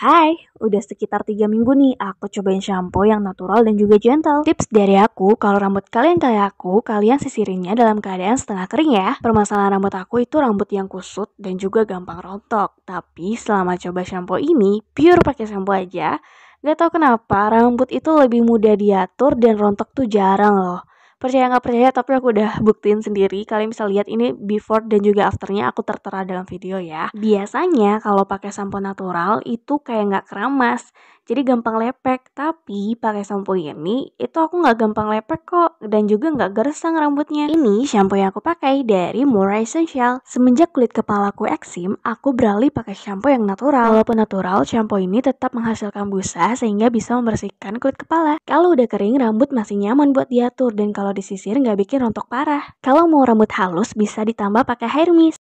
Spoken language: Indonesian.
Hai, udah sekitar 3 minggu nih aku cobain shampoo yang natural dan juga gentle. Tips dari aku, kalau rambut kalian kayak aku, kalian sisirinnya dalam keadaan setengah kering ya. Permasalahan rambut aku itu rambut yang kusut dan juga gampang rontok. Tapi selama coba shampoo ini, pure pakai shampoo aja, Gak tau kenapa, rambut itu lebih mudah diatur dan rontok tuh jarang loh percaya nggak percaya tapi aku udah buktiin sendiri kalian bisa lihat ini before dan juga afternya aku tertera dalam video ya biasanya kalau pakai sampo natural itu kayak nggak keramas jadi gampang lepek tapi pakai sampo ini itu aku nggak gampang lepek kok dan juga nggak gersang rambutnya ini shampoo yang aku pakai dari Mora Essential semenjak kulit kepala aku eksim aku beralih pakai shampoo yang natural walaupun natural shampoo ini tetap menghasilkan busa sehingga bisa membersihkan kulit kepala kalau udah kering rambut masih nyaman buat diatur dan kalau kalau disisir nggak bikin rontok parah. Kalau mau rambut halus bisa ditambah pakai hair mist.